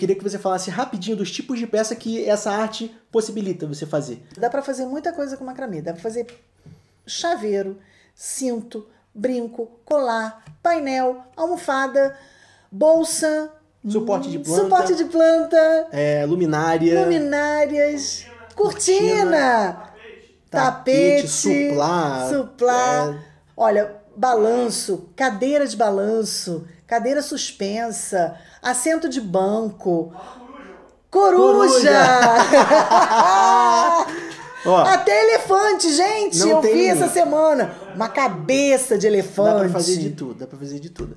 Queria que você falasse rapidinho dos tipos de peça que essa arte possibilita você fazer. Dá para fazer muita coisa com macramê. Dá para fazer chaveiro, cinto, brinco, colar, painel, almofada, bolsa, suporte de planta, suporte de planta é, luminária, luminárias, cortina, cortina tapete, tapete, suplá, suplá é, Olha, balanço, cadeira de balanço, cadeira suspensa, assento de banco. Coruja! Coruja. Ó, Até elefante, gente! Eu vi essa semana. Uma cabeça de elefante. Dá pra fazer de tudo, dá pra fazer de tudo.